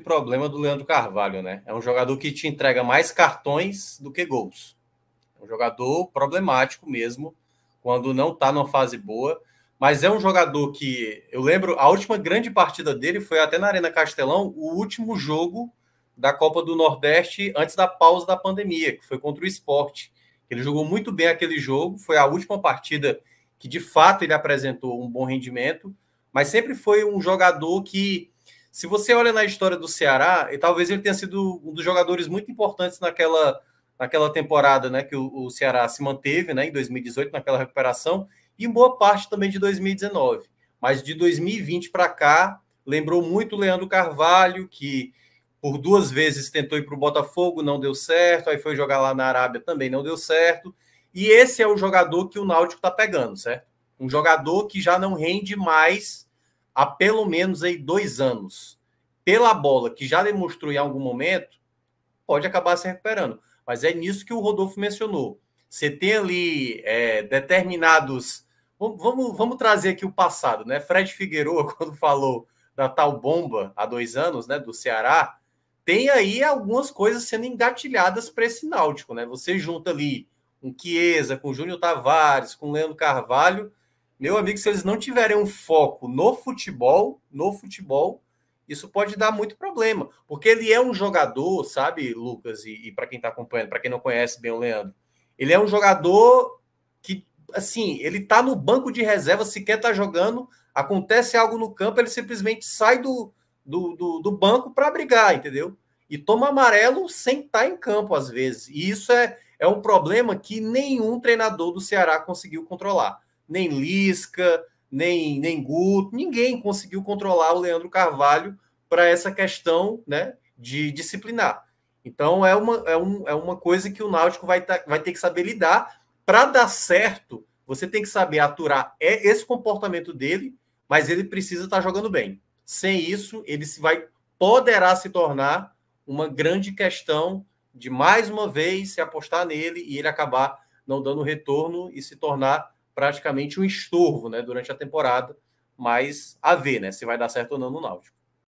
problema do Leandro Carvalho, né? É um jogador que te entrega mais cartões do que gols. É um jogador problemático mesmo, quando não tá numa fase boa. Mas é um jogador que eu lembro, a última grande partida dele foi até na Arena Castelão, o último jogo da Copa do Nordeste antes da pausa da pandemia, que foi contra o esporte. Ele jogou muito bem aquele jogo, foi a última partida que de fato ele apresentou um bom rendimento, mas sempre foi um jogador que se você olha na história do Ceará, e talvez ele tenha sido um dos jogadores muito importantes naquela, naquela temporada, né, que o, o Ceará se manteve, né, em 2018 naquela recuperação e boa parte também de 2019. Mas de 2020 para cá, lembrou muito Leandro Carvalho, que por duas vezes tentou ir para o Botafogo, não deu certo, aí foi jogar lá na Arábia também não deu certo. E esse é o jogador que o Náutico está pegando, certo? Um jogador que já não rende mais há pelo menos aí dois anos, pela bola, que já demonstrou em algum momento, pode acabar se recuperando. Mas é nisso que o Rodolfo mencionou. Você tem ali é, determinados. Vamos, vamos trazer aqui o passado, né? Fred Figueiredo, quando falou da tal bomba há dois anos, né, do Ceará, tem aí algumas coisas sendo engatilhadas para esse Náutico, né? Você junta ali um Chiesa com Júnior Tavares, com Leandro Carvalho, meu amigo, se eles não tiverem um foco no futebol, no futebol, isso pode dar muito problema, porque ele é um jogador, sabe, Lucas, e, e para quem está acompanhando, para quem não conhece bem o Leandro, ele é um jogador que, assim, ele tá no banco de reserva, sequer tá jogando, acontece algo no campo, ele simplesmente sai do, do, do, do banco para brigar, entendeu? E toma amarelo sem estar tá em campo, às vezes. E isso é, é um problema que nenhum treinador do Ceará conseguiu controlar nem Lisca, nem, nem Guto, ninguém conseguiu controlar o Leandro Carvalho para essa questão né, de disciplinar. Então é uma, é, um, é uma coisa que o Náutico vai, tá, vai ter que saber lidar. Para dar certo, você tem que saber aturar é esse comportamento dele, mas ele precisa estar tá jogando bem. Sem isso, ele se vai poderá se tornar uma grande questão de mais uma vez se apostar nele e ele acabar não dando retorno e se tornar praticamente um estorvo né, durante a temporada, mas a ver né, se vai dar certo ou não no Náutico.